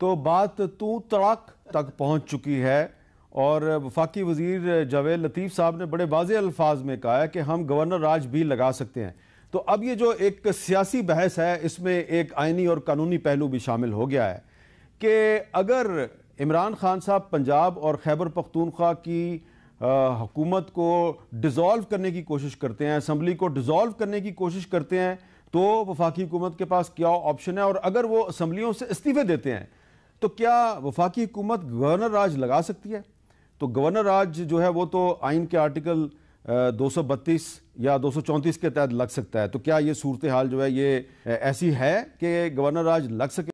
तो बात तू तड़ाक तक पहुंच चुकी है और वफाकी वजीर जावेद लतीफ़ साहब ने बड़े वाज अल्फाज में कहा है कि हम गवर्नर राज भी लगा सकते हैं तो अब ये जो एक सियासी बहस है इसमें एक आइनी और कानूनी पहलू भी शामिल हो गया है कि अगर इमरान खान साहब पंजाब और खैबर पख्तूनख्वा की हुकूमत को डिज़ोल्व करने की कोशिश करते हैं असम्बली को डिज़ोल्व करने की कोशिश करते हैं तो वफाकी हुकूमत के पास क्या ऑप्शन है और अगर वो असम्बलियों से इस्तीफ़े देते हैं तो क्या वफाकी हुकूमत गवर्नर राज लगा सकती है तो गवर्नर राज जो है वो तो आइन के आर्टिकल दो सौ बत्तीस या दो सौ चौंतीस के तहत लग सकता है तो क्या ये सूरत हाल जो है ये ऐसी है कि गवर्नर राज लग सके